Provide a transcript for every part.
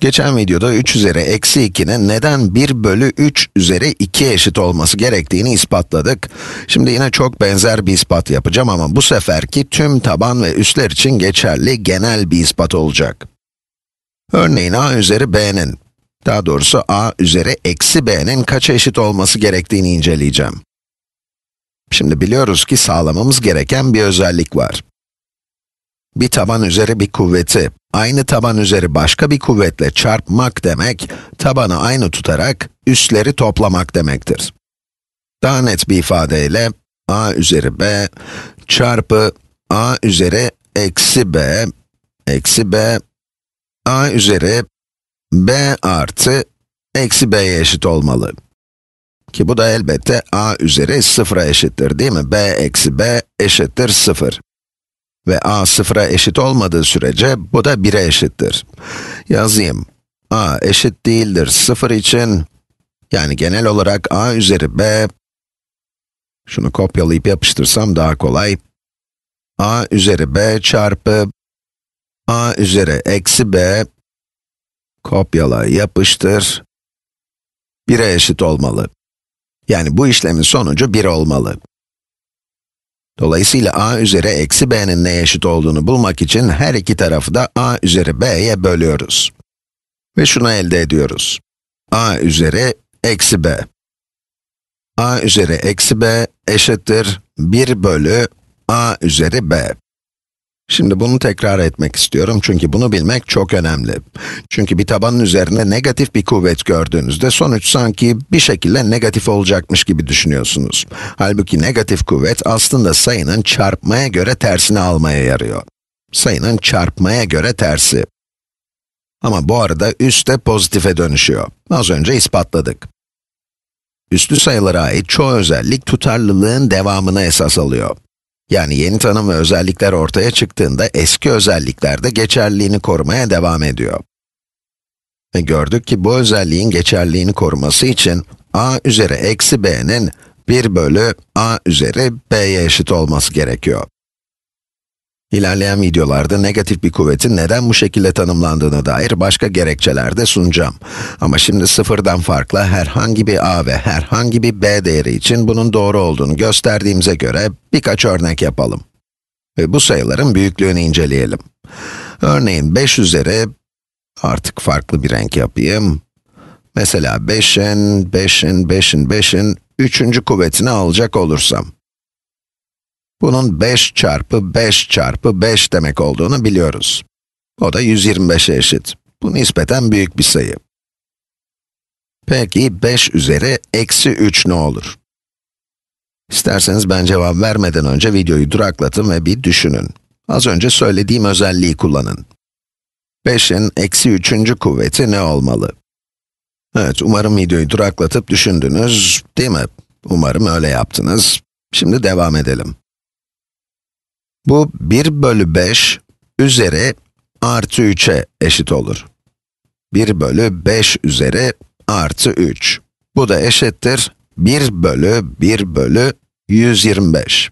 Geçen videoda 3 üzeri eksi 2'nin neden 1 bölü 3 üzeri 2 eşit olması gerektiğini ispatladık. Şimdi yine çok benzer bir ispat yapacağım ama bu seferki tüm taban ve üstler için geçerli genel bir ispat olacak. Örneğin a üzeri b'nin, daha doğrusu a üzeri eksi b'nin kaç eşit olması gerektiğini inceleyeceğim. Şimdi biliyoruz ki sağlamamız gereken bir özellik var. Bir taban üzeri bir kuvveti, Aynı taban üzeri başka bir kuvvetle çarpmak demek, tabanı aynı tutarak üstleri toplamak demektir. Daha net bir ifadeyle, a üzeri b çarpı a üzeri eksi b, eksi b, a üzeri b artı eksi b'ye eşit olmalı. Ki bu da elbette a üzeri 0'a eşittir değil mi? b eksi b eşittir 0 ve a sıfıra eşit olmadığı sürece bu da 1'e eşittir. Yazayım. a eşit değildir 0 için, yani genel olarak a üzeri b, şunu kopyalayıp yapıştırsam daha kolay, a üzeri b çarpı a üzeri eksi b, kopyala yapıştır, 1'e eşit olmalı. Yani bu işlemin sonucu 1 olmalı. Dolayısıyla a üzeri eksi b'nin neye eşit olduğunu bulmak için her iki tarafı da a üzeri b'ye bölüyoruz. Ve şunu elde ediyoruz. a üzeri eksi b. a üzeri eksi b eşittir 1 bölü a üzeri b. Şimdi bunu tekrar etmek istiyorum çünkü bunu bilmek çok önemli. Çünkü bir tabanın üzerinde negatif bir kuvvet gördüğünüzde sonuç sanki bir şekilde negatif olacakmış gibi düşünüyorsunuz. Halbuki negatif kuvvet aslında sayının çarpmaya göre tersini almaya yarıyor. Sayının çarpmaya göre tersi. Ama bu arada üst de pozitife dönüşüyor. Az önce ispatladık. Üstlü sayılara ait çoğu özellik tutarlılığın devamını esas alıyor. Yani yeni tanım ve özellikler ortaya çıktığında eski özellikler de geçerliliğini korumaya devam ediyor. Ve gördük ki bu özelliğin geçerliliğini koruması için a üzeri eksi b'nin 1 bölü a üzeri b'ye eşit olması gerekiyor. İlerleyen videolarda negatif bir kuvvetin neden bu şekilde tanımlandığına dair başka gerekçeler de sunacağım. Ama şimdi sıfırdan farklı herhangi bir a ve herhangi bir b değeri için bunun doğru olduğunu gösterdiğimize göre birkaç örnek yapalım. Ve bu sayıların büyüklüğünü inceleyelim. Örneğin 5 üzeri, artık farklı bir renk yapayım. Mesela 5'in, 5'in, 5'in, 5'in 3. kuvvetini alacak olursam. Bunun 5 çarpı 5 çarpı 5 demek olduğunu biliyoruz. O da 125'e eşit. Bu nispeten büyük bir sayı. Peki 5 üzeri eksi 3 ne olur? İsterseniz ben cevap vermeden önce videoyu duraklatın ve bir düşünün. Az önce söylediğim özelliği kullanın. 5'in eksi 3. kuvveti ne olmalı? Evet, umarım videoyu duraklatıp düşündünüz, değil mi? Umarım öyle yaptınız. Şimdi devam edelim. Bu 1 bölü 5 üzeri artı 3'e eşit olur. 1 bölü 5 üzeri artı 3. Bu da eşittir 1 bölü 1 bölü 125.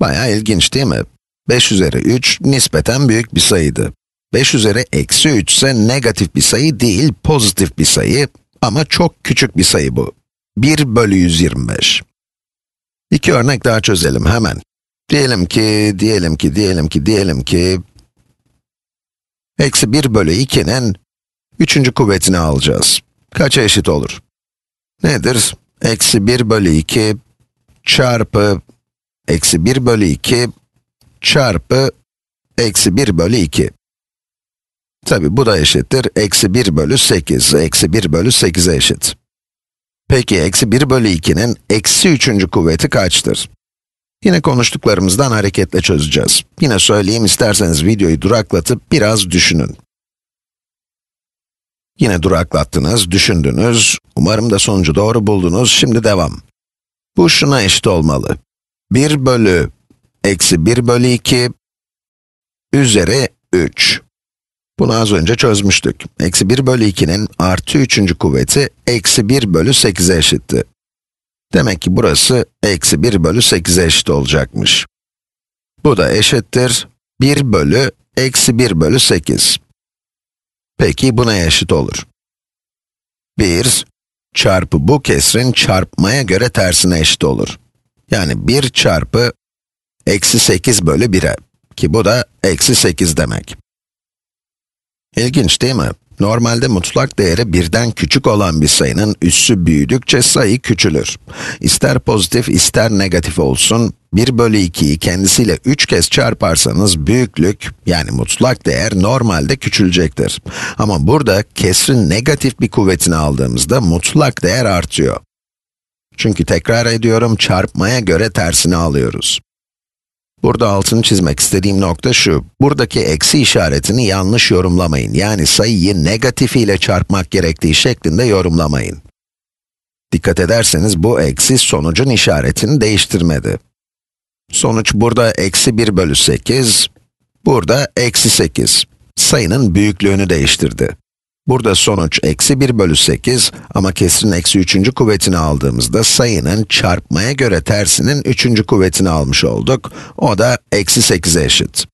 Baya ilginç değil mi? 5 üzeri 3 nispeten büyük bir sayıydı. 5 üzeri eksi 3 ise negatif bir sayı değil, pozitif bir sayı ama çok küçük bir sayı bu. 1 bölü 125. İki örnek daha çözelim hemen. Diyelim ki, diyelim ki, diyelim ki, diyelim ki, eksi 1 bölü 2'nin 3. kuvvetini alacağız. Kaça eşit olur? Nedir? Eksi 1 bölü 2 çarpı eksi 1 bölü 2 çarpı eksi 1 bölü 2. Tabi bu da eşittir. Eksi 1 bölü 8, eksi 1 bölü 8'e eşit. Peki eksi 1 bölü 2'nin eksi 3. kuvveti kaçtır? Yine konuştuklarımızdan hareketle çözeceğiz. Yine söyleyeyim isterseniz videoyu duraklatıp biraz düşünün. Yine duraklattınız, düşündünüz, umarım da sonucu doğru buldunuz, şimdi devam. Bu şuna eşit olmalı. 1 bölü eksi 1 bölü 2 üzeri 3. Bunu az önce çözmüştük. Eksi 1 bölü 2'nin artı 3. kuvveti eksi 1 bölü 8'e eşitti. Demek ki burası eksi 1 bölü 8'e eşit olacakmış. Bu da eşittir 1 bölü eksi 1 bölü 8. Peki buna eşit olur? 1 çarpı bu kesrin çarpmaya göre tersine eşit olur. Yani 1 çarpı eksi 8 bölü 1'e ki bu da eksi 8 demek. İlginç değil mi? Normalde mutlak değeri birden küçük olan bir sayının üssü büyüdükçe sayı küçülür. İster pozitif ister negatif olsun, 1 bölü 2'yi kendisiyle 3 kez çarparsanız büyüklük, yani mutlak değer normalde küçülecektir. Ama burada kesrin negatif bir kuvvetini aldığımızda mutlak değer artıyor. Çünkü tekrar ediyorum, çarpmaya göre tersini alıyoruz. Burada altını çizmek istediğim nokta şu, buradaki eksi işaretini yanlış yorumlamayın. Yani sayıyı negatif ile çarpmak gerektiği şeklinde yorumlamayın. Dikkat ederseniz bu eksi sonucun işaretini değiştirmedi. Sonuç burada eksi 1 bölü 8, burada eksi 8. Sayının büyüklüğünü değiştirdi. Burada sonuç eksi 1 bölü 8 ama kesirin eksi 3. kuvvetini aldığımızda sayının çarpmaya göre tersinin 3. kuvvetini almış olduk. O da eksi 8'e eşit.